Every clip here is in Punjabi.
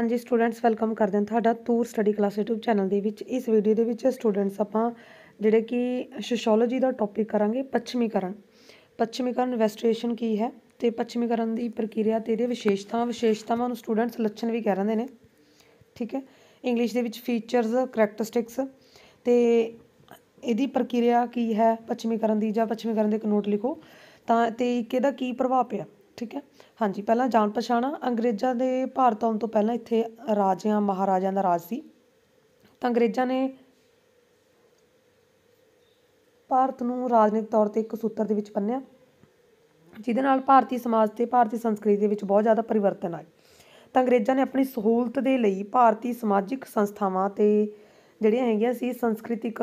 ਹਾਂਜੀ ਸਟੂਡੈਂਟਸ ਵੈਲਕਮ ਕਰਦੇ ਹਾਂ ਤੁਹਾਡਾ ਤੂਰ ਸਟੱਡੀ ਕਲਾਸ YouTube ਚੈਨਲ ਦੇ ਵਿੱਚ ਇਸ ਵੀਡੀਓ ਦੇ ਵਿੱਚ ਸਟੂਡੈਂਟਸ ਆਪਾਂ ਜਿਹੜੇ ਕਿ ਸੋਸ਼ੀਓਲੋਜੀ ਦਾ ਟੌਪਿਕ ਕਰਾਂਗੇ ਪੱਛਮੀਕਰਨ ਪੱਛਮੀਕਰਨ ਵੈਸਟਰੇਸ਼ਨ ਕੀ ਹੈ ਤੇ ਪੱਛਮੀਕਰਨ ਦੀ ਪ੍ਰਕਿਰਿਆ ਤੇ ਇਹਦੇ ਵਿਸ਼ੇਸ਼ਤਾਵਾਂ ਵਿਸ਼ੇਸ਼ਤਾਵਾਂ ਨੂੰ ਸਟੂਡੈਂਟਸ ਲੱਛਣ ਵੀ ਕਹਿ ਰਹਿੰਦੇ ਨੇ ਠੀਕ ਹੈ ਇੰਗਲਿਸ਼ ਦੇ ਵਿੱਚ ਫੀਚਰਸ ਕੈਰੈਕਟਰਿਸਟਿਕਸ ਤੇ ਇਹਦੀ ਪ੍ਰਕਿਰਿਆ ਕੀ ਹੈ ਪੱਛਮੀਕਰਨ ਦੀ ਜਾਂ ਪੱਛਮੀਕਰਨ ਦੇ ਇੱਕ ਨੋਟ ਲਿਖੋ ਤਾਂ ਤੇ ਇਹਦਾ ਕੀ ਪ੍ਰਭਾਵ ਪਿਆ ਠੀਕ ਹੈ ਹਾਂਜੀ ਪਹਿਲਾਂ ਜਾਣ ਪਛਾਣਾ ਅੰਗਰੇਜ਼ਾਂ ਦੇ ਭਾਰਤ ਆਉਣ ਤੋਂ ਪਹਿਲਾਂ ਇੱਥੇ ਰਾਜਿਆਂ ਮਹਾਰਾਜਿਆਂ ਦਾ ਰਾਜ ਸੀ ਤਾਂ ਅੰਗਰੇਜ਼ਾਂ ਨੇ ਭਾਰਤ ਨੂੰ ਰਾਜਨੀਤਿਕ ਤੌਰ ਤੇ ਇੱਕ ਸੂਤਰ ਦੇ ਵਿੱਚ ਪੰਨਿਆ ਜਿਹਦੇ ਨਾਲ ਭਾਰਤੀ ਸਮਾਜ ਤੇ ਭਾਰਤੀ ਸੰਸਕ੍ਰਿਤੀ ਦੇ ਵਿੱਚ ਬਹੁਤ ਜ਼ਿਆਦਾ ਪਰਿਵਰਤਨ ਆਇਆ ਤਾਂ ਅੰਗਰੇਜ਼ਾਂ ਨੇ ਆਪਣੀ ਸਹੂਲਤ ਦੇ ਲਈ ਭਾਰਤੀ ਸਮਾਜਿਕ ਸੰਸਥਾਵਾਂ ਤੇ ਜਿਹੜੀਆਂ ਹੈਗੀਆਂ ਸੀ ਸੰਸਕ੍ਰਿਤਿਕ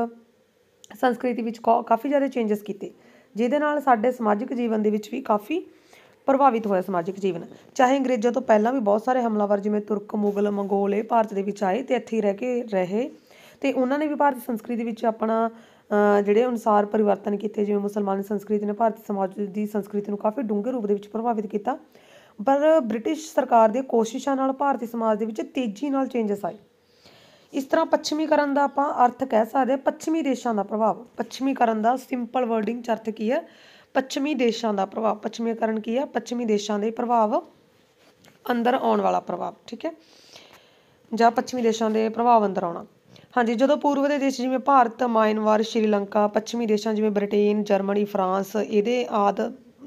ਸੰਸਕ੍ਰਿਤੀ ਵਿੱਚ ਕਾਫੀ ਜ਼ਿਆਦਾ ਚੇਂਜਸ ਕੀਤੇ ਜਿਹਦੇ ਨਾਲ ਸਾਡੇ ਸਮਾਜਿਕ ਜੀਵਨ ਦੇ ਵਿੱਚ ਵੀ ਕਾਫੀ ਪ੍ਰਭਾਵਿਤ ਹੋਇਆ ਸਮਾਜਿਕ ਜੀਵਨ ਚਾਹੇ ਅੰਗਰੇਜ਼ਾਂ ਤੋਂ ਪਹਿਲਾਂ ਵੀ ਬਹੁਤ ਸਾਰੇ ਹਮਲਾਵਰ ਜਿਵੇਂ ਤੁਰਕ ਮੁਗਲ ਮੰਗੋਲ ਇਹ ਭਾਰਤ ਦੇ ਵਿੱਚ ਆਏ ਤੇ ਇੱਥੇ ਹੀ ਰਹਿ ਕੇ ਰਹੇ ਤੇ ਉਹਨਾਂ ਨੇ ਵੀ ਭਾਰਤੀ ਸੰਸਕ੍ਰਿਤੀ ਵਿੱਚ ਆਪਣਾ ਜਿਹੜੇ ਅਨੁਸਾਰ ਪਰਿਵਰਤਨ ਕੀਤੇ ਜਿਵੇਂ ਮੁਸਲਮਾਨ ਸੰਸਕ੍ਰਿਤੀ ਨੇ ਭਾਰਤੀ ਸਮਾਜ ਦੀ ਸੰਸਕ੍ਰਿਤੀ ਨੂੰ ਕਾਫੀ ਡੂੰਘੇ ਰੂਪ ਦੇ ਵਿੱਚ ਪ੍ਰਭਾਵਿਤ ਕੀਤਾ ਪਰ ਬ੍ਰਿਟਿਸ਼ ਸਰਕਾਰ ਦੀਆਂ ਕੋਸ਼ਿਸ਼ਾਂ ਨਾਲ ਭਾਰਤੀ ਸਮਾਜ ਦੇ ਵਿੱਚ ਤੇਜ਼ੀ ਨਾਲ ਚੇਂਜਸ ਆਏ ਇਸ ਤਰ੍ਹਾਂ ਪੱਛਮੀਕਰਨ ਦਾ ਆਪਾਂ ਅਰਥ ਕਹਿ ਸਕਦੇ ਪੱਛਮੀ ਦੇਸ਼ਾਂ ਦਾ ਪ੍ਰਭਾਵ ਪੱਛਮੀਕਰਨ ਦਾ ਸਿੰਪਲ ਵਰਡਿੰਗ ਚ ਅਰਥ ਕੀ ਹੈ ਪੱਛਮੀ ਦੇਸ਼ਾਂ ਦਾ ਪ੍ਰਭਾਵ ਪੱਛਮੀਕਰਨ ਕੀ ਆ ਪੱਛਮੀ ਦੇਸ਼ਾਂ ਦੇ ਪ੍ਰਭਾਵ ਅੰਦਰ ਆਉਣ ਵਾਲਾ ਪ੍ਰਭਾਵ ਠੀਕ ਹੈ ਜਾਂ ਪੱਛਮੀ ਦੇਸ਼ਾਂ ਦੇ ਪ੍ਰਭਾਵ ਅੰਦਰ ਆਉਣਾ ਹਾਂਜੀ ਜਦੋਂ ਪੂਰਬ ਦੇ ਦੇਸ਼ ਜਿਵੇਂ ਭਾਰਤ ਮਾਇਨਵਾਰ ਸ਼੍ਰੀਲੰਕਾ ਪੱਛਮੀ ਦੇਸ਼ਾਂ ਜਿਵੇਂ ਬ੍ਰਿਟੇਨ ਜਰਮਨੀ ਫਰਾਂਸ ਇਹਦੇ ਆਦ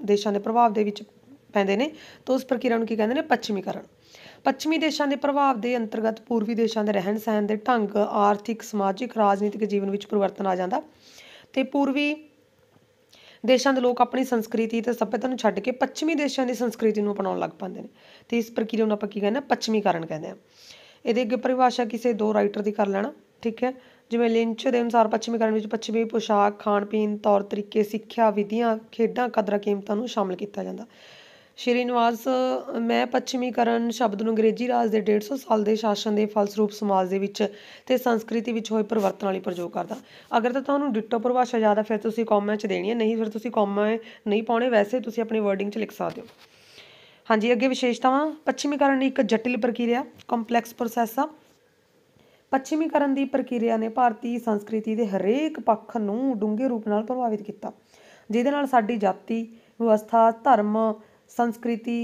ਦੇਸ਼ਾਂ ਦੇ ਪ੍ਰਭਾਵ ਦੇ ਵਿੱਚ ਪੈਂਦੇ ਨੇ ਤਾਂ ਉਸ ਪ੍ਰਕਿਰਿਆ ਨੂੰ ਕੀ ਕਹਿੰਦੇ ਨੇ ਪੱਛਮੀਕਰਨ ਪੱਛਮੀ ਦੇਸ਼ਾਂ ਦੇ ਪ੍ਰਭਾਵ ਦੇ ਅੰਤਰਗਤ ਪੂਰਬੀ ਦੇਸ਼ਾਂ ਦੇ ਰਹਿਣ ਸਹਿਣ ਦੇ ਢੰਗ ਆਰਥਿਕ ਸਮਾਜਿਕ ਰਾਜਨੀਤਿਕ ਜੀਵਨ ਵਿੱਚ ਪਰਿਵਰਤਨ ਆ ਜਾਂਦਾ ਤੇ ਪੂਰਬੀ ਦੇਸ਼ਾਂ ਦੇ ਲੋਕ ਆਪਣੀ ਸੰਸਕ੍ਰਿਤੀ ਤੇ ਸਭਿਅਤਾ ਨੂੰ ਛੱਡ ਕੇ ਪੱਛਮੀ ਦੇਸ਼ਾਂ ਦੀ ਸੰਸਕ੍ਰਿਤੀ ਨੂੰ ਅਪਣਾਉਣ ਲੱਗ ਪੈਂਦੇ ਨੇ ਤੇ ਇਸ ਪ੍ਰਕਿਰਿਆ ਨੂੰ ਆਪਾਂ ਕੀ ਕਹਿੰਦੇ ਆ ਪੱਛਮੀਕਰਨ ਕਹਿੰਦੇ ਆ ਇਹਦੇ ਅੱਗੇ ਪਰਿਭਾਸ਼ਾ ਕਿਸੇ ਦੋ ਰਾਈਟਰ ਦੀ ਕਰ ਲੈਣਾ ਠੀਕ ਹੈ ਜਿਵੇਂ ਲਿੰਚ ਦੇ ਅਨੁਸਾਰ ਪੱਛਮੀਕਰਨ ਵਿੱਚ ਪੱਛਮੀ ਪੋਸ਼ਾਕ ਖਾਣ ਪੀਣ ਤੌਰ ਤਰੀਕੇ ਸਿੱਖਿਆ ਵਿਧੀਆਂ ਖੇਡਾਂ ਕਦਰਾਂ ਕੀਮਤਾਂ ਨੂੰ ਸ਼ਾਮਲ ਕੀਤਾ ਜਾਂਦਾ ਸ਼੍ਰੀਨਿਵਾਸ ਮੈਂ ਪੱਛਮੀਕਰਨ ਸ਼ਬਦ ਨੂੰ ਅੰਗਰੇਜ਼ੀ ਰਾਜ ਦੇ 150 ਸਾਲ ਦੇ ਸ਼ਾਸਨ ਦੇ ਫਲਸਰੂਪ ਸਮਾਜ ਦੇ ਵਿੱਚ ਤੇ ਸੰਸਕ੍ਰਿਤੀ ਵਿੱਚ ਹੋਏ ਪਰਿਵਰਤਨ ਵਾਲੀ ਪ੍ਰਯੋਗ ਕਰਦਾ ਅਗਰ ਤਾਂ ਤੁਹਾਨੂੰ ਡਿਟੋ ਪਰਿਭਾਸ਼ਾ ਜ਼ਿਆਦਾ ਫਿਰ ਤੁਸੀਂ ਕਾਮਾ ਚ ਦੇਣੀ ਹੈ ਨਹੀਂ ਫਿਰ ਤੁਸੀਂ ਕਾਮਾ ਨਹੀਂ ਪਾਉਣੇ ਵੈਸੇ ਤੁਸੀਂ ਆਪਣੀ ਵਰਡਿੰਗ ਚ ਲਿਖ ਸਕਦੇ ਹੋ ਹਾਂਜੀ ਅੱਗੇ ਵਿਸ਼ੇਸ਼ਤਾਵਾਂ ਪੱਛਮੀਕਰਨ ਇੱਕ ਜਟਿਲ ਪ੍ਰਕਿਰਿਆ ਕੰਪਲੈਕਸ ਪ੍ਰੋਸੈਸ ਆ ਪੱਛਮੀਕਰਨ ਦੀ ਪ੍ਰਕਿਰਿਆ ਨੇ ਭਾਰਤੀ ਸੰਸਕ੍ਰਿਤੀ ਦੇ ਹਰੇਕ ਪੱਖ ਨੂੰ ਡੂੰਘੇ ਰੂਪ ਨਾਲ ਪ੍ਰਭਾਵਿਤ ਕੀਤਾ ਜਿਹਦੇ ਨਾਲ ਸਾਡੀ ਜਾਤੀ ਵਿਵਸਥਾ ਧਰਮ ਸੰਸਕ੍ਰਿਤੀ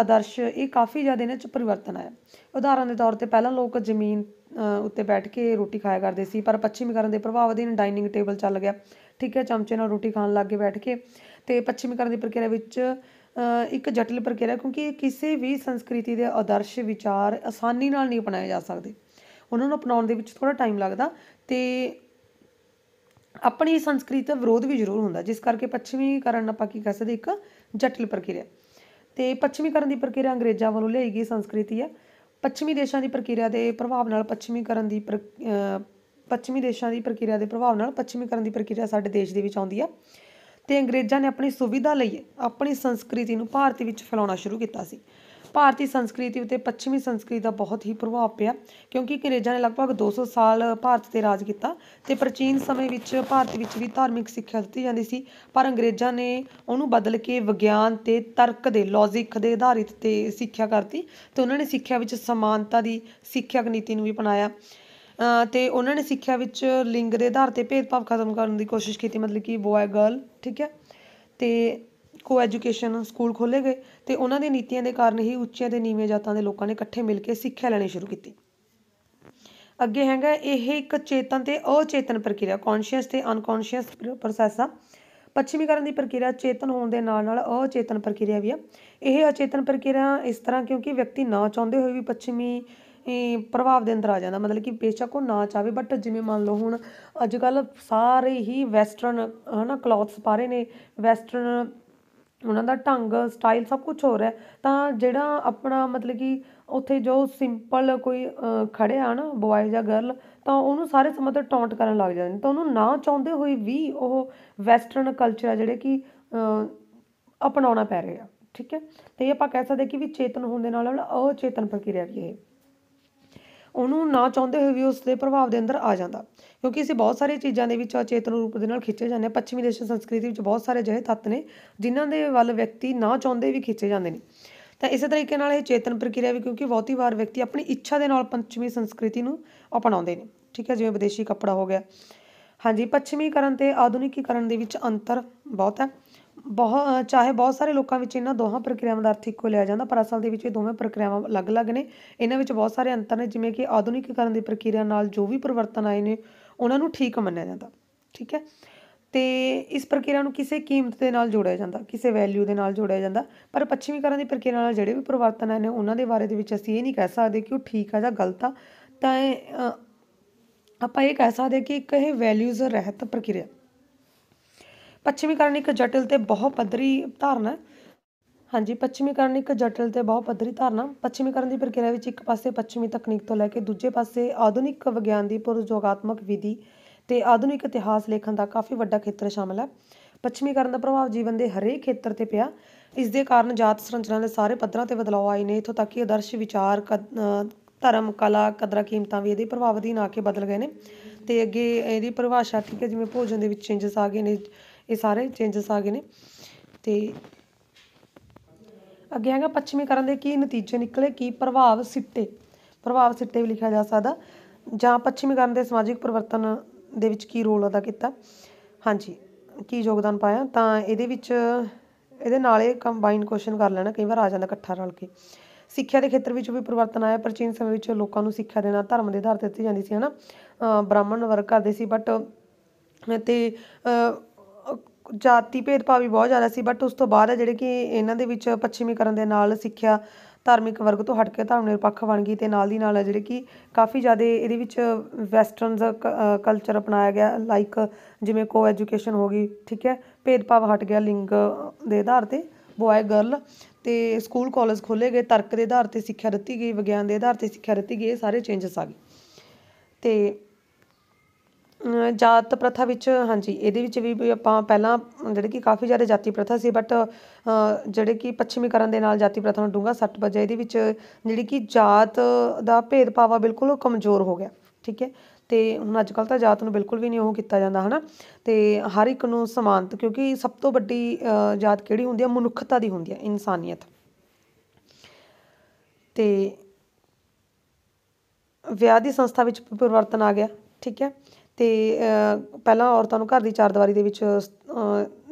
ਆਦਰਸ਼ ਇਹ ਕਾਫੀ ਜ਼ਿਆਦਾ ਇਹਨਾਂ 'ਚ ਪਰਿਵਰਤਨ ਆਇਆ ਉਦਾਹਰਨ ਦੇ ਤੌਰ ਤੇ ਪਹਿਲਾਂ ਲੋਕ ਜ਼ਮੀਨ ਉੱਤੇ ਬੈਠ ਕੇ ਰੋਟੀ ਖਾਇਆ ਕਰਦੇ ਸੀ ਪਰ ਪੱਛਮੀਕਰਨ ਦੇ ਪ੍ਰਭਾਵ ਅਧੀਨ ਡਾਈਨਿੰਗ ਟੇਬਲ ਚੱਲ ਗਿਆ ਠੀਕ ਹੈ ਚਮਚੇ ਨਾਲ ਰੋਟੀ ਖਾਣ ਲੱਗ ਗਏ ਬੈਠ ਕੇ ਤੇ ਪੱਛਮੀਕਰਨ ਦੀ ਪ੍ਰਕਿਰਿਆ ਵਿੱਚ ਇੱਕ ਜਟਿਲ ਪ੍ਰਕਿਰਿਆ ਕਿਉਂਕਿ ਕਿਸੇ ਵੀ ਸੰਸਕ੍ਰਿਤੀ ਦੇ ਆਦਰਸ਼ ਵਿਚਾਰ ਆਸਾਨੀ ਨਾਲ ਨਹੀਂ ਅਪਣਾਏ ਜਾ ਸਕਦੇ ਉਹਨਾਂ ਨੂੰ ਅਪਣਾਉਣ ਦੇ ਵਿੱਚ ਥੋੜਾ ਟਾਈਮ ਲੱਗਦਾ ਤੇ ਆਪਣੀ ਸੰਸਕ੍ਰਿਤੀ ਦਾ ਵਿਰੋਧ ਵੀ ਜ਼ਰੂਰ ਹੁੰਦਾ ਜਿਸ ਕਰਕੇ ਪੱਛਮੀਕਰਨ ਆਪਾਂ ਕੀ ਕਹਿ ਸਕਦੇ ਇੱਕ ਜਟਿਲ ਪ੍ਰਕਿਰਿਆ ਤੇ ਪੱਛਮੀਕਰਨ ਦੀ ਪ੍ਰਕਿਰਿਆ ਅੰਗਰੇਜ਼ਾਂ ਵੱਲੋਂ ਲਈ ਗਈ ਸੰਸਕ੍ਰਿਤੀ ਹੈ ਪੱਛਮੀ ਦੇਸ਼ਾਂ ਦੀ ਪ੍ਰਕਿਰਿਆ ਦੇ ਪ੍ਰਭਾਵ ਨਾਲ ਪੱਛਮੀਕਰਨ ਦੀ ਪੱਛਮੀ ਦੇਸ਼ਾਂ ਦੀ ਪ੍ਰਕਿਰਿਆ ਦੇ ਪ੍ਰਭਾਵ ਨਾਲ ਪੱਛਮੀਕਰਨ ਦੀ ਪ੍ਰਕਿਰਿਆ ਸਾਡੇ ਦੇਸ਼ ਦੇ ਵਿੱਚ ਆਉਂਦੀ ਹੈ ਤੇ ਅੰਗਰੇਜ਼ਾਂ ਨੇ ਆਪਣੀ ਸੁਵਿਧਾ ਲਈ ਆਪਣੀ ਸੰਸਕ੍ਰਿਤੀ ਨੂੰ ਭਾਰਤ ਵਿੱਚ ਫੈਲਾਉਣਾ ਸ਼ੁਰੂ ਕੀਤਾ ਸੀ ਭਾਰਤੀ ਸੰਸਕ੍ਰਿਤੀ ਉਤੇ ਪੱਛਮੀ ਸੰਸਕ੍ਰਿਤੀ ਦਾ ਬਹੁਤ ਹੀ ਪ੍ਰਭਾਵ ਪਿਆ ਕਿਉਂਕਿ ਅੰਗਰੇਜ਼ਾਂ ਨੇ ਲਗਭਗ 200 ਸਾਲ ਭਾਰਤ ਤੇ ਰਾਜ ਕੀਤਾ ਤੇ ਪ੍ਰਾਚੀਨ ਸਮੇਂ ਵਿੱਚ ਭਾਰਤ ਵਿੱਚ ਵੀ ਧਾਰਮਿਕ ਸਿੱਖਿਆ ਦਿੱਤੀ ਜਾਂਦੀ ਸੀ ਪਰ ਅੰਗਰੇਜ਼ਾਂ ਨੇ ਉਹਨੂੰ ਬਦਲ ਕੇ ਵਿਗਿਆਨ ਤੇ ਤਰਕ ਦੇ ਲੌਜੀਕ ਦੇ ਆਧਾਰਿਤ ਤੇ ਸਿੱਖਿਆ ਕਰਤੀ ਤੇ ਉਹਨਾਂ ਨੇ ਸਿੱਖਿਆ ਵਿੱਚ ਸਮਾਨਤਾ ਦੀ ਸਿੱਖਿਆਕ ਨੀਤੀ ਨੂੰ ਵੀ ਅਪਣਾਇਆ ਤੇ ਉਹਨਾਂ ਨੇ ਸਿੱਖਿਆ ਵਿੱਚ ਲਿੰਗ ਦੇ ਆਧਾਰ ਤੇ ਭੇਦਭਾਵ ਖਤਮ ਕਰਨ ਦੀ ਕੋਸ਼ਿਸ਼ ਕੀਤੀ ਮਤਲਬ ਕਿ ਬੋਏ ਗਰਲ ਠੀਕ ਹੈ ਤੇ ਕੋ ਐਜੂਕੇਸ਼ਨ ਸਕੂਲ ਖੋਲੇ ਗਏ ਤੇ ਉਹਨਾਂ ਦੀਆਂ ਨੀਤੀਆਂ ਦੇ ਕਾਰਨ ਹੀ ਉੱਚੀਆਂ ਤੇ ਨੀਵੇਂ ਜਾਤਾਂ ਦੇ ਲੋਕਾਂ ਨੇ ਇਕੱਠੇ ਮਿਲ ਕੇ ਸਿੱਖਿਆ ਲੈਣੀ ਸ਼ੁਰੂ ਕੀਤੀ ਅੱਗੇ ਹੈਗਾ ਇਹ ਇੱਕ ਚੇਤਨ ਤੇ ਅਚੇਤਨ ਪ੍ਰਕਿਰਿਆ ਕੌਨਸ਼ੀਅਸ ਤੇ ਅਨਕੌਨਸ਼ੀਅਸ ਪ੍ਰੋਸੈਸ ਆ ਪੱਛਮੀਕਰਨ ਦੀ ਪ੍ਰਕਿਰਿਆ ਚੇਤਨ ਹੋਣ ਦੇ ਨਾਲ ਨਾਲ ਅਚੇਤਨ ਪ੍ਰਕਿਰਿਆ ਵੀ ਆ ਇਹ ਅਚੇਤਨ ਪ੍ਰਕਿਰਿਆ ਇਸ ਤਰ੍ਹਾਂ ਕਿਉਂਕਿ ਵਿਅਕਤੀ ਨਾ ਚਾਹੁੰਦੇ ਹੋਏ ਵੀ ਪੱਛਮੀ ਪ੍ਰਭਾਵ ਦੇ ਅੰਦਰ ਆ ਜਾਂਦਾ ਮਤਲਬ ਕਿ ਬੇਸ਼ੱਕ ਉਹ ਨਾ ਚਾਵੇ ਬਟ ਜਿਵੇਂ ਮੰਨ ਲਓ ਹੁਣ ਅੱਜ ਕੱਲ ਸਾਰੇ ਹੀ ਵੈਸਟਰਨ ਹਨਾ ਕਲੌਥਸ ਪਾਰੇ ਨੇ ਵੈਸਟਰਨ ਉਹਨਾਂ ਦਾ ਢੰਗ ਸਟਾਈਲ ਸਭ ਕੁਝ ਹੋ ਰਿਹਾ ਤਾਂ ਜਿਹੜਾ ਆਪਣਾ ਮਤਲਬ ਕਿ ਉੱਥੇ ਜੋ ਸਿੰਪਲ ਕੋਈ ਖੜਿਆ ਨਾ ਬੁਆਏ ਜਾਂ ਗਰਲ ਤਾਂ ਉਹਨੂੰ ਸਾਰੇ ਸਮਾਂ ਤੋਂ ਟੌਂਟ ਕਰਨ ਲੱਗ ਜਾਂਦੇ ਨੇ ਤਾਂ ਉਹਨੂੰ ਨਾ ਚਾਹੁੰਦੇ ਹੋਏ ਵੀ ਉਹ ਵੈਸਟਰਨ ਕਲਚਰ ਆ ਜਿਹੜੇ ਕਿ ਅਪਣਾਉਣਾ ਪੈ ਰਿਹਾ ਠੀਕ ਹੈ ਤੇ ਇਹ ਆਪਾਂ ਕਹਿ ਸਕਦੇ ਕਿ ਵੀ ਚੇਤਨ ਹੋਣ ਦੇ ਨਾਲ ਨਾਲ ਅਚੇਤਨ ਪ੍ਰਕਿਰਿਆ ਵੀ ਹੈ ਉਹਨੂੰ ਨਾ ਚਾਹੁੰਦੇ ਹੋਏ ਵੀ ਉਸ ਦੇ ਪ੍ਰਭਾਵ ਦੇ ਅੰਦਰ ਆ ਜਾਂਦਾ ਕਿਉਂਕਿ ਅਸੀਂ ਬਹੁਤ ਸਾਰੀਆਂ ਚੀਜ਼ਾਂ ਦੇ ਵਿੱਚ ਅਚੇਤਨ ਰੂਪ ਦੇ ਨਾਲ ਖਿੱਚੇ ਜਾਂਦੇ ਆ ਪੱਛਮੀ ਦੇਸ਼ ਸੰਸਕ੍ਰਿਤੀ ਵਿੱਚ ਬਹੁਤ ਸਾਰੇ ਅਜਿਹੇ ਤੱਤ ਨੇ ਜਿਨ੍ਹਾਂ ਦੇ ਵੱਲ ਵਿਅਕਤੀ ਨਾ ਚਾਹੁੰਦੇ ਵੀ ਖਿੱਚੇ ਜਾਂਦੇ ਨੇ ਤਾਂ ਇਸੇ ਤਰੀਕੇ ਨਾਲ ਇਹ ਚੇਤਨ ਪ੍ਰਕਿਰਿਆ ਵੀ ਕਿਉਂਕਿ ਬਹੁਤੀ ਵਾਰ ਵਿਅਕਤੀ ਆਪਣੀ ਇੱਛਾ ਦੇ ਨਾਲ ਪੱਛਮੀ ਸੰਸਕ੍ਰਿਤੀ ਨੂੰ ਅਪਣਾਉਂਦੇ ਨੇ ਠੀਕ ਹੈ ਜਿਵੇਂ ਵਿਦੇਸ਼ੀ ਕੱਪੜਾ ਹੋ ਗਿਆ ਹਾਂਜੀ ਪੱਛਮੀਕਰਨ ਤੇ ਆਧੁਨਿਕੀਕਰਨ ਦੇ ਵਿੱਚ ਅੰਤਰ ਬਹੁਤ ਹੈ ਬਹੁਤ ਚਾਹੇ ਬਹੁਤ ਸਾਰੇ ਲੋਕਾਂ ਵਿੱਚ ਇਹਨਾਂ ਦੋਹਾਂ ਪ੍ਰਕਿਰਿਆਵਾਂ ਦਾ ਅਰਥ ਇੱਕੋ ਲਿਆ ਜਾਂਦਾ ਪਰ ਅਸਲ ਦੇ ਵਿੱਚ ਇਹ ਦੋਵੇਂ ਪ੍ਰਕਿਰਿਆਵਾਂ ਅਲੱਗ-ਅਲੱਗ ਨੇ ਇਹਨਾਂ ਵਿੱਚ ਬਹੁਤ ਸਾਰੇ ਅੰਤਰ ਨੇ ਜਿਵੇਂ ਕਿ ਆਧੁਨਿਕੀਕਰਨ ਦੀ ਪ੍ਰਕਿਰਿਆ ਨਾਲ ਜੋ ਵੀ ਪਰਿਵਰਤਨ ਆਏ ਨੇ ਉਹਨਾਂ ਨੂੰ ਠੀਕ ਮੰਨਿਆ ਜਾਂਦਾ ਠੀਕ ਹੈ ਤੇ ਇਸ ਪ੍ਰਕਿਰਿਆ ਨੂੰ ਕਿਸੇ ਕੀਮਤ ਦੇ ਨਾਲ ਜੋੜਿਆ ਜਾਂਦਾ ਕਿਸੇ ਵੈਲਿਊ ਦੇ ਨਾਲ ਜੋੜਿਆ ਜਾਂਦਾ ਪਰ ਪੱਛਮੀਕਰਨ ਦੀ ਪ੍ਰਕਿਰਿਆ ਨਾਲ ਜਿਹੜੇ ਵੀ ਪਰਿਵਰਤਨ ਆਏ ਨੇ ਉਹਨਾਂ ਦੇ ਬਾਰੇ ਦੇ ਵਿੱਚ ਅਸੀਂ ਇਹ ਨਹੀਂ ਕਹਿ ਸਕਦੇ ਕਿ ਉਹ ਠੀਕ ਆ ਜਾਂ ਗਲਤ ਆ ਤਾਂ ਆਪਾਂ ਇਹ ਕਹਿ ਸਕਦੇ ਕਿ ਇੱਕ ਇਹ ਵੈਲਿਊਜ਼ ਰਹਿਤ ਪ੍ਰਕਿਰਿਆ ਪੱਛਮੀਕਰਨ ਇੱਕ ਜਟਿਲ ਤੇ ਬਹੁ ਪੱਧਰੀ ਧਾਰਨਾ ਹਾਂਜੀ ਪੱਛਮੀਕਰਨ ਇੱਕ ਜਟਿਲ ਤੇ ਬਹੁ ਪੱਧਰੀ ਧਾਰਨਾ ਪੱਛਮੀਕਰਨ ਦੀ ਪ੍ਰਕਿਰਿਆ ਵਿੱਚ ਇੱਕ ਪਾਸੇ ਪੱਛਮੀ ਤਕਨੀਕ ਤੋਂ ਲੈ ਕੇ ਦੂਜੇ ਪਾਸੇ ਆਧੁਨਿਕ ਵਿਗਿਆਨ ਦੀ ਪੁਰਜੋਗਾਤਮਕ ਵਿਧੀ ਤੇ ਆਧੁਨਿਕ ਇਤਿਹਾਸ ਲੇਖਣ ਦਾ ਕਾਫੀ ਵੱਡਾ ਖੇਤਰ ਸ਼ਾਮਲ ਹੈ ਪੱਛਮੀਕਰਨ ਦਾ ਪ੍ਰਭਾਵ ਜੀਵਨ ਦੇ ਹਰੇਕ ਖੇਤਰ ਤੇ ਪਿਆ ਇਸ ਦੇ ਕਾਰਨ ਜਾਤ ਸੰਰਚਨਾ ਦੇ ਸਾਰੇ ਪੱਧਰਾਂ ਤੇ ਬਦਲਾਅ ਆਏ ਨੇ ਇਥੋਂ ਤੱਕ ਕਿ ਆਦਰਸ਼ ਵਿਚਾਰ ਧਰਮ ਕਲਾ ਕਦਰਾਂ ਕੀਮਤਾਂ ਵੀ ਇਹਦੇ ਪ੍ਰਭਾਵ ਦੀ ਨਾ ਕੇ ਬਦਲ ਗਏ ਨੇ ਤੇ ਅੱਗੇ ਇਹਦੀ ਪਰਿਭਾਸ਼ਾ ਠੀਕ ਹੈ ਜਿਵੇਂ ਭੋਜਨ ਦੇ ਵਿੱਚ ਚੇਂਜਸ ਆ ਗਏ ਨੇ ਇਹ ਸਾਰੇ ਚੇਂਜਸ ਆ ਗਏ ਨੇ ਤੇ ਅੱਗੇ ਆਗਾ ਪੱਛਮੀਕਰਨ ਦੇ ਕੀ ਨਤੀਜੇ ਨਿਕਲੇ ਕੀ ਪ੍ਰਭਾਵ ਸਿੱਟੇ ਪ੍ਰਭਾਵ ਸਿੱਟੇ ਵੀ ਲਿਖਿਆ ਜਾ ਸਕਦਾ ਜਾਂ ਪੱਛਮੀਕਰਨ ਦੇ ਸਮਾਜਿਕ ਪਰਿਵਰਤਨ ਦੇ ਵਿੱਚ ਕੀ ਰੋਲ ਅਦਾ ਕੀਤਾ ਹਾਂਜੀ ਕੀ ਯੋਗਦਾਨ ਪਾਇਆ ਤਾਂ ਇਹਦੇ ਵਿੱਚ ਇਹਦੇ ਨਾਲ ਇਹ ਕੰਬਾਈਨ ਕੁਐਸਚਨ ਕਰ ਲੈਣਾ ਕਈ ਵਾਰ ਆ ਜਾਂਦਾ ਇਕੱਠਾ ਰਲ ਕੇ ਸਿੱਖਿਆ ਦੇ ਖੇਤਰ ਵਿੱਚ ਵੀ ਪਰਿਵਰਤਨ ਆਇਆ ਪ੍ਰਾਚੀਨ ਸਮੇਂ ਵਿੱਚ ਲੋਕਾਂ ਨੂੰ ਸਿੱਖਿਆ ਦੇਣਾ ਧਰਮ ਦੇ ਆਧਾਰ ਤੇ ਦਿੱਤੀ ਜਾਂਦੀ ਸੀ ਹਨਾ ਬ੍ਰਾਹਮਣ ਵਰਗ ਕਰਦੇ ਸੀ ਬਟ ਤੇ ਜਾਤੀ ਭੇਦਭਾਵ ਵੀ ਬਹੁਤ ਜ਼ਿਆਦਾ ਸੀ ਬਟ ਉਸ ਤੋਂ ਬਾਅਦ ਜਿਹੜੇ ਕਿ ਇਹਨਾਂ ਦੇ ਵਿੱਚ ਪੱਛਮੀਕਰਨ ਦੇ ਨਾਲ ਸਿੱਖਿਆ ਧਾਰਮਿਕ ਵਰਗ ਤੋਂ ਹਟ ਕੇ ਧਰਮ ਨਿਰਪੱਖ ਬਣ ਗਈ ਤੇ ਨਾਲ ਦੀ ਨਾਲ ਜਿਹੜੇ ਕਿ ਕਾਫੀ ਜ਼ਿਆਦਾ ਇਹਦੇ ਵਿੱਚ ਵੈਸਟਰਨਸ ਕਲਚਰ ਅਪਣਾਇਆ ਗਿਆ ਲਾਈਕ ਜਿਵੇਂ ਕੋ ਐਜੂਕੇਸ਼ਨ ਹੋ ਗਈ ਠੀਕ ਹੈ ਭੇਦਭਾਵ ਹਟ ਗਿਆ ਲਿੰਗ ਦੇ ਆਧਾਰ 'ਤੇ ਬॉय ਗਰਲ ਤੇ ਸਕੂਲ ਕਾਲਜ ਖੋਲੇ ਗਏ ਤਰਕ ਦੇ ਆਧਾਰ 'ਤੇ ਸਿੱਖਿਆ ਦਿੱਤੀ ਗਈ ਵਿਗਿਆਨ ਦੇ ਆਧਾਰ 'ਤੇ ਸਿੱਖਿਆ ਦਿੱਤੀ ਗਈ ਇਹ ਸਾਰੇ ਚੇਂਜਸ ਆ ਗਏ ਤੇ ਜਾਤ ਪ੍ਰਥਾ ਵਿੱਚ ਹਾਂਜੀ ਇਹਦੇ ਵਿੱਚ ਵੀ ਆਪਾਂ ਪਹਿਲਾਂ ਜਿਹੜੇ ਕਿ ਕਾਫੀ ਜ਼ਿਆਦਾ ਜਾਤੀ ਪ੍ਰਥਾ ਸੀ ਬਟ ਜਿਹੜੇ ਕਿ ਪੱਛਮੀਕਰਨ ਦੇ ਨਾਲ ਜਾਤੀ ਪ੍ਰਥਾ ਨੂੰ ਡੂੰਘਾ ਸੱਟ ਵੱਜਿਆ ਇਹਦੇ ਵਿੱਚ ਜਿਹੜੀ ਕਿ ਜਾਤ ਦਾ ਭੇਦਭਾਵ ਬਿਲਕੁਲ ਕਮਜ਼ੋਰ ਹੋ ਗਿਆ ਠੀਕ ਹੈ ਤੇ ਹੁਣ ਅੱਜ ਕੱਲ ਤਾਂ ਜਾਤ ਨੂੰ ਬਿਲਕੁਲ ਵੀ ਨਹੀਂ ਉਹ ਕੀਤਾ ਜਾਂਦਾ ਹਨਾ ਤੇ ਹਰ ਇੱਕ ਨੂੰ ਸਮਾਨਤ ਕਿਉਂਕਿ ਸਭ ਤੋਂ ਵੱਡੀ ਜਾਤ ਕਿਹੜੀ ਹੁੰਦੀ ਹੈ ਮਨੁੱਖਤਾ ਦੀ ਹੁੰਦੀ ਹੈ ਇਨਸਾਨੀਅਤ ਤੇ ਵਿਆਹ ਦੀ ਸੰਸਥਾ ਵਿੱਚ ਪਰਿਵਰਤਨ ਆ ਗਿਆ ਠੀਕ ਹੈ ਤੇ ਪਹਿਲਾਂ ਔਰਤਾਂ ਨੂੰ ਘਰ ਦੀ ਚਾਰ ਦੀਵਾਰੀ ਦੇ ਵਿੱਚ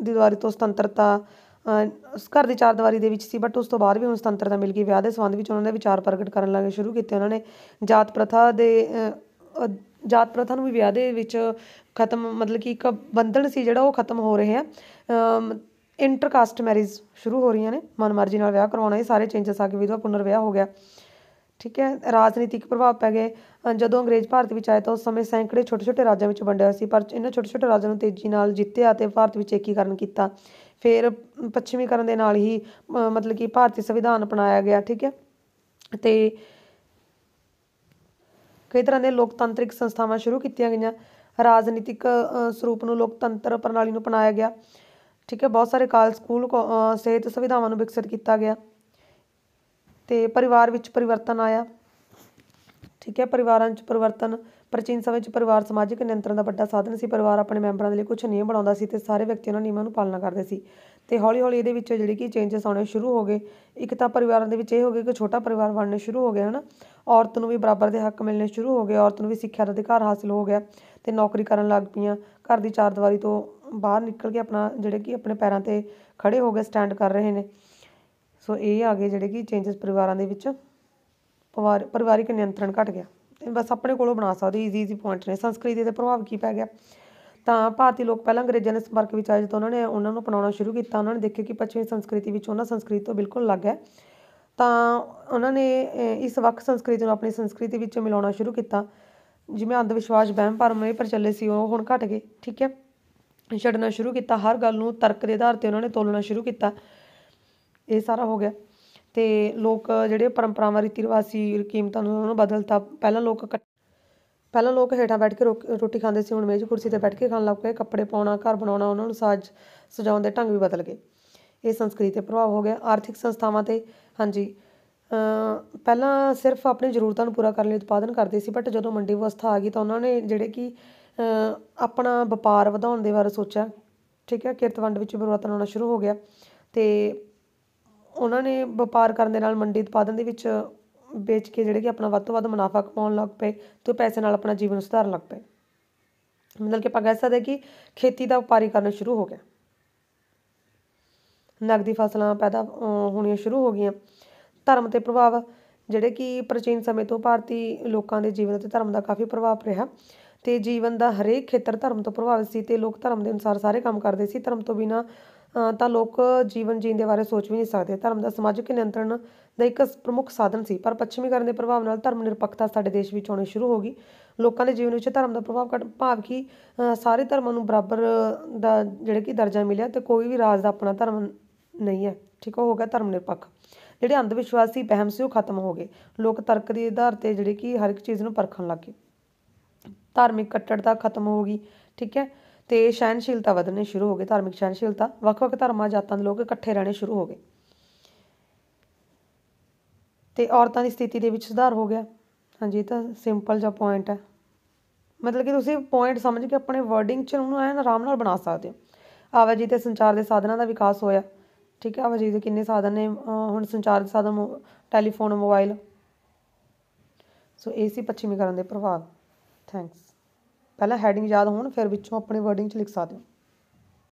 ਦੀਵਾਰੀ ਤੋਂ ਸੁਤੰਤਰਤਾ ਉਸ ਘਰ ਦੀ ਚਾਰ ਦੀਵਾਰੀ ਦੇ ਵਿੱਚ ਸੀ ਬਟ ਉਸ ਤੋਂ ਬਾਅਦ ਵੀ ਹੁਣ ਸੁਤੰਤਰਤਾ ਮਿਲ ਗਈ ਵਿਆਹ ਦੇ ਸੰਬੰਧ ਵਿੱਚ ਉਹਨਾਂ ਨੇ ਵਿਚਾਰ ਪ੍ਰਗਟ ਕਰਨ ਲੱਗੇ ਸ਼ੁਰੂ ਕੀਤੇ ਉਹਨਾਂ ਨੇ ਜਾਤ ਪ੍ਰਥਾ ਦੇ ਜਾਤ ਪ੍ਰਥਾ ਨੂੰ ਵੀ ਵਿਆਹ ਦੇ ਵਿੱਚ ਖਤਮ ਮਤਲਬ ਕਿ ਇੱਕ ਬੰਧਨ ਸੀ ਜਿਹੜਾ ਉਹ ਖਤਮ ਹੋ ਰਿਹਾ ਇੰਟਰਕਾਸਟ ਮੈਰਿਜ ਸ਼ੁਰੂ ਹੋ ਰਹੀਆਂ ਨੇ ਮਨਮਰਜ਼ੀ ਨਾਲ ਵਿਆਹ ਕਰਵਾਉਣਾ ਇਹ ਸਾਰੇ ਚੇਂਜਸ ਆ ਕੇ ਵਿਧਵਾ ਪੁਨਰ ਵਿਆਹ ਹੋ ਗਿਆ ਠੀਕ ਹੈ ਰਾਜਨੀਤਿਕ ਪ੍ਰਭਾਵ ਪੈ ਗਏ ਜਦੋਂ ਅੰਗਰੇਜ਼ ਭਾਰਤ ਵਿੱਚ ਆਏ ਤਾਂ ਉਸ ਸਮੇਂ ਸੈਂਕੜੇ ਛੋਟੇ ਛੋਟੇ ਰਾਜਾਂ ਵਿੱਚ ਵੰਡਿਆ ਸੀ ਪਰ ਇਹਨਾਂ ਛੋਟੇ ਛੋਟੇ ਰਾਜਾਂ ਨੂੰ ਤੇਜ਼ੀ ਨਾਲ ਜਿੱਤਿਆ ਅਤੇ ਭਾਰਤ ਵਿੱਚ ਏਕੀਕਰਨ ਕੀਤਾ ਫਿਰ ਪੱਛਮੀਕਰਨ ਦੇ ਨਾਲ ਹੀ ਮਤਲਬ ਕਿ ਭਾਰਤੀ ਸੰਵਿਧਾਨ ਅਪਣਾਇਆ ਗਿਆ ਠੀਕ ਹੈ ਤੇ ਕਈ ਤਰ੍ਹਾਂ ਦੇ ਲੋਕਤੰਤਰਿਕ ਸੰਸਥਾਵਾਂ ਸ਼ੁਰੂ ਕੀਤੀਆਂ ਗਈਆਂ ਰਾਜਨੀਤਿਕ ਸਰੂਪ ਨੂੰ ਲੋਕਤੰਤਰ ਪ੍ਰਣਾਲੀ ਨੂੰ ਅਪਣਾਇਆ ਗਿਆ ਠੀਕ ਹੈ ਬਹੁਤ ਸਾਰੇ ਕਾਲ ਸਕੂਲ ਸਿਹਤ ਸੁਵਿਧਾਵਾਂ ਨੂੰ ਵਿਕਸਿਤ ਕੀਤਾ ਗਿਆ ਤੇ ਪਰਿਵਾਰ ਵਿੱਚ ਪਰਿਵਰਤਨ ਆਇਆ ਠੀਕ ਹੈ ਪਰਿਵਾਰਾਂ ਵਿੱਚ ਪਰਿਵਰਤਨ ਪ੍ਰਾਚੀਨ ਸਮੇਂ ਵਿੱਚ ਪਰਿਵਾਰ ਸਮਾਜਿਕ ਨਿਯੰਤਰਣ ਦਾ ਵੱਡਾ ਸਾਧਨ ਸੀ ਪਰਿਵਾਰ ਆਪਣੇ ਮੈਂਬਰਾਂ ਦੇ ਲਈ ਕੁਝ ਨਿਯਮ ਬਣਾਉਂਦਾ ਸੀ ਤੇ ਸਾਰੇ ਵਿਅਕਤੀ ਉਹਨਾਂ ਨਿਯਮਾਂ ਨੂੰ ਪਾਲਣਾ ਕਰਦੇ ਸੀ ਤੇ ਹੌਲੀ ਹੌਲੀ ਇਹਦੇ ਵਿੱਚ ਜਿਹੜੇ ਕਿ ਚੇਂਜਸ ਆਉਣੇ ਸ਼ੁਰੂ ਹੋ ਗਏ ਇੱਕ ਤਾਂ ਪਰਿਵਾਰਾਂ ਦੇ ਵਿੱਚ ਇਹ ਹੋ ਗਿਆ ਕਿ ਛੋਟਾ ਪਰਿਵਾਰ ਬਣਨੇ ਸ਼ੁਰੂ ਹੋ ਗਏ ਹਨਾ ਔਰਤ ਨੂੰ ਵੀ ਬਰਾਬਰ ਦੇ ਹੱਕ ਮਿਲਣੇ ਸ਼ੁਰੂ ਹੋ ਗਏ ਔਰਤ ਨੂੰ ਵੀ ਸਿੱਖਿਆ ਦਾ ਅਧਿਕਾਰ ਹਾਸਲ ਹੋ ਗਿਆ ਤੇ ਨੌਕਰੀ ਕਰਨ ਲੱਗ ਪਈਆਂ ਘਰ ਦੀ ਚਾਰ ਦੀਵਾਰੀ ਤੋਂ ਬਾਹਰ ਨਿਕਲ ਕੇ ਆਪਣਾ ਜਿਹੜੇ ਕਿ ਆਪਣੇ ਪੈਰਾਂ ਤੇ ਖੜੇ ਹੋ ਗਏ ਸਟੈਂਡ ਕਰ ਰਹੇ ਨੇ ਸੋ ਇਹ ਆ ਗਏ ਜਿਹੜੇ ਕਿ ਚੇਂਜਸ ਪਰਿਵਾਰਾਂ ਦੇ ਵਿੱਚ ਪਰਿਵਾਰ ਪਰਿਵਾਰਿਕ ਨਿਯੰਤਰਣ ਘਟ ਗਿਆ ਬਸ ਆਪਣੇ ਕੋਲੋਂ ਬਣਾ ਸਕਦੇ ਈਜ਼ੀ ਈਜ਼ੀ ਪੁਆਇੰਟ ਨੇ ਸੰਸਕ੍ਰਿਤੀ ਦੇ ਪ੍ਰਭਾਵ ਕੀ ਪੈ ਗਿਆ ਤਾਂ ਭਾਰਤੀ ਲੋਕ ਪਹਿਲਾਂ ਅੰਗਰੇਜ਼ਾਂ ਦੇ ਸੰਪਰਕ ਵਿੱਚ ਆਏ ਜਦੋਂ ਉਹਨਾਂ ਨੇ ਉਹਨਾਂ ਨੂੰ ਅਪਣਾਉਣਾ ਸ਼ੁਰੂ ਕੀਤਾ ਉਹਨਾਂ ਨੇ ਦੇਖਿਆ ਕਿ ਪੱਛਮੀ ਸੰਸਕ੍ਰਿਤੀ ਵਿੱਚ ਉਹਨਾਂ ਸੰਸਕ੍ਰਿਤ ਤੋਂ ਬਿਲਕੁਲ ਅਲੱਗ ਹੈ ਤਾਂ ਉਹਨਾਂ ਨੇ ਇਸ ਵੱਖ ਸੰਸਕ੍ਰਿਤੀ ਨੂੰ ਆਪਣੀ ਸੰਸਕ੍ਰਿਤੀ ਵਿੱਚ ਮਿਲਾਉਣਾ ਸ਼ੁਰੂ ਕੀਤਾ ਜਿਵੇਂ ਅੰਧ ਵਿਸ਼ਵਾਸ ਵਹਿਮ ਭਰਮ ਇਹ ਪ੍ਰਚਲਿਤ ਸੀ ਉਹ ਹੁਣ ਘਟ ਗਏ ਠੀਕ ਹੈ ਛੱਡਣਾ ਸ਼ੁਰੂ ਕੀਤਾ ਹਰ ਗੱਲ ਨੂੰ ਤਰਕ ਦੇ ਆਧਾਰ ਤੇ ਉਹਨਾਂ ਨੇ ਤੋਲਣਾ ਸ਼ੁਰੂ ਕੀਤਾ ਇਹ ਸਾਰਾ ਹੋ ਗਿਆ ਤੇ ਲੋਕ ਜਿਹੜੇ ਪਰੰਪਰਾਵਾਂ ਰੀਤੀ ਰਿਵਾਜ ਸੀ ਕੀਮਤਾਂ ਨੂੰ ਉਹਨਾਂ ਨੂੰ ਬਦਲਤਾ ਪਹਿਲਾਂ ਲੋਕ ਪਹਿਲਾਂ ਲੋਕ ਹੇਠਾਂ ਬੈਠ ਕੇ ਰੋਟੀ ਖਾਂਦੇ ਸੀ ਹੁਣ ਮੇਜ਼ ਕੁਰਸੀ ਤੇ ਬੈਠ ਕੇ ਖਾਣ ਲੱਗ ਪਏ ਕੱਪੜੇ ਪਾਉਣਾ ਘਰ ਬਣਾਉਣਾ ਉਹਨਾਂ ਨੂੰ ਸਾਜ ਸਜਾਉਣ ਦੇ ਢੰਗ ਵੀ ਬਦਲ ਗਏ ਇਹ ਸੰਸਕ੍ਰਿਤੀ ਤੇ ਪ੍ਰਭਾਵ ਹੋ ਗਿਆ ਆਰਥਿਕ ਸੰਸਥਾਵਾਂ ਤੇ ਹਾਂਜੀ ਪਹਿਲਾਂ ਸਿਰਫ ਆਪਣੀ ਜ਼ਰੂਰਤਾਂ ਨੂੰ ਪੂਰਾ ਕਰਨ ਲਈ ਉਤਪਾਦਨ ਕਰਦੇ ਸੀ ਬਟ ਜਦੋਂ ਮੰਡੀ ਵਿਵਸਥਾ ਆ ਗਈ ਤਾਂ ਉਹਨਾਂ ਨੇ ਜਿਹੜੇ ਕਿ ਆਪਣਾ ਵਪਾਰ ਵਧਾਉਣ ਦੇ ਬਾਰੇ ਸੋਚਿਆ ਠੀਕ ਹੈ ਕਿਰਤਵੰਡ ਵਿੱਚ ਪਰਿਵਰਤਨ ਆਉਣਾ ਸ਼ੁਰੂ ਹੋ ਗਿਆ ਤੇ ਉਹਨਾਂ ਨੇ ਵਪਾਰ ਕਰਨ ਦੇ ਨਾਲ ਮੰਡੀ ਉਤਪਾਦਨ ਦੇ ਵਿੱਚ ਵੇਚ ਕੇ ਜਿਹੜੇ ਕਿ ਆਪਣਾ ਵੱਧ ਤੋਂ ਵੱਧ ਮੁਨਾਫਾ ਕਮਾਉਣ ਲੱਗ ਪਏ ਤੇ ਪੈਸੇ ਨਾਲ ਆਪਣਾ ਜੀਵਨ ਸੁਧਾਰਨ ਲੱਗ ਪਏ ਮਤਲਬ ਕਿ ਆਪਾਂ ਕਹਿ ਸਕਦੇ ਕਿ ਖੇਤੀ ਦਾ ਵਪਾਰੀ ਕਰਨਾ ਸ਼ੁਰੂ ਹੋ ਗਿਆ ਨਗਦੀ ਫਸਲਾਂ ਪੈਦਾ ਹੋਣੀਆਂ ਸ਼ੁਰੂ ਹੋ ਗਈਆਂ ਧਰਮ ਤੇ ਪ੍ਰਭਾਵ ਜਿਹੜੇ ਕਿ ਪ੍ਰਾਚੀਨ ਸਮੇਂ ਤੋਂ ਭਾਰਤੀ ਲੋਕਾਂ ਦੇ ਜੀਵਨ ਤੇ ਧਰਮ ਦਾ ਕਾਫੀ ਪ੍ਰਭਾਵ ਰਿਹਾ ਤੇ ਜੀਵਨ ਦਾ ਹਰੇਕ ਖੇਤਰ ਧਰਮ ਤੋਂ ਪ੍ਰਭਾਵਿਤ ਸੀ ਤੇ ਲੋਕ ਧਰਮ ਦੇ ਅਨੁਸਾਰ ਸਾਰੇ ਕੰਮ ਕਰਦੇ ਸੀ ਧਰਮ ਤੋਂ ਬਿਨਾ ਤਾਂ ਲੋਕ ਜੀਵਨ ਜੀਣ ਦੇ ਬਾਰੇ ਸੋਚ ਵੀ ਨਹੀਂ ਸਕਦੇ ਧਰਮ ਦਾ ਸਮਾਜਿਕ ਨਿਯੰਤਰਣ ਦਾ ਇੱਕ ਪ੍ਰਮੁੱਖ ਸਾਧਨ ਸੀ ਪਰ ਪੱਛਮੀਕਰਨ ਦੇ ਪ੍ਰਭਾਵ ਨਾਲ ਧਰਮ ਨਿਰਪੱਖਤਾ ਸਾਡੇ ਦੇਸ਼ ਵਿੱਚ ਆਉਣੀ ਸ਼ੁਰੂ ਹੋ ਗਈ ਲੋਕਾਂ ਦੇ ਜੀਵਨ ਵਿੱਚ ਧਰਮ ਦਾ ਪ੍ਰਭਾਵ ਘਟ ਭਾਵ ਕਿ ਸਾਰੇ ਧਰਮਾਂ ਨੂੰ ਬਰਾਬਰ ਦਾ ਜਿਹੜੇ ਕਿ ਦਰਜਾ ਮਿਲਿਆ ਤੇ ਕੋਈ ਵੀ ਰਾਜ ਦਾ ਆਪਣਾ ਧਰਮ ਨਹੀਂ ਹੈ ਠੀਕ ਹੋ ਗਿਆ ਧਰਮ ਨਿਰਪੱਖ ਜਿਹੜੇ ਅੰਧ ਵਿਸ਼ਵਾਸੀ ਪਹਿਮ ਸੀ ਉਹ ਖਤਮ ਹੋ ਗਏ ਲੋਕ ਤਰਕ ਦੇ ਆਧਾਰ ਤੇ ਜਿਹੜੇ ਕਿ ਹਰ ਇੱਕ ਚੀਜ਼ ਨੂੰ ਪਰਖਣ ਲੱਗੇ ਧਾਰਮਿਕ ਕੱਟੜਤਾ ਖਤਮ ਹੋ ਗਈ ਠੀਕ ਹੈ ਤੇ ਸਹਿਣਸ਼ੀਲਤਾ ਵਧਣੇ ਸ਼ੁਰੂ ਹੋ ਗਏ ਧਾਰਮਿਕ ਸਹਿਣਸ਼ੀਲਤਾ ਵੱਖ-ਵੱਖ ਧਰਮਾਂ ਜਾਤਾਂ ਦੇ ਲੋਕ ਇਕੱਠੇ ਰਹਿਣੇ ਸ਼ੁਰੂ ਹੋ ਗਏ ਤੇ ਔਰਤਾਂ ਦੀ ਸਥਿਤੀ ਦੇ ਵਿੱਚ ਸੁਧਾਰ ਹੋ ਗਿਆ ਹਾਂਜੀ ਤਾਂ ਸਿੰਪਲ ਜਿਹਾ ਪੁਆਇੰਟ ਹੈ ਮਤਲਬ ਕਿ ਤੁਸੀਂ ਪੁਆਇੰਟ ਸਮਝ ਕੇ ਆਪਣੇ ਵਰਡਿੰਗ ਚ ਉਹਨੂੰ ਐਨ ਆਰਾਮ ਨਾਲ ਬਣਾ ਸਕਦੇ ਹੋ ਆਵਾਜੀ ਤੇ ਸੰਚਾਰ ਦੇ ਸਾਧਨਾਂ ਦਾ ਵਿਕਾਸ ਹੋਇਆ ਠੀਕ ਹੈ ਆਵਾਜੀ ਦੇ ਕਿੰਨੇ ਸਾਧਨ ਨੇ ਹੁਣ ਸੰਚਾਰ ਦੇ ਸਾਧਨ ਟੈਲੀਫੋਨ ਮੋਬਾਈਲ ਸੋ ਇਹ ਸੀ ਪੱਛਮੀਕਰਨ ਦੇ ਪ੍ਰਭਾਵ ਥੈਂਕਸ ਪਹਿਲਾਂ ਹੈਡਿੰਗ ਯਾਦ ਹੋਣ ਫਿਰ ਵਿੱਚੋਂ ਆਪਣੇ ਵਰਡਿੰਗ 'ਚ ਲਿਖ ਸਕਦੇ ਹੋ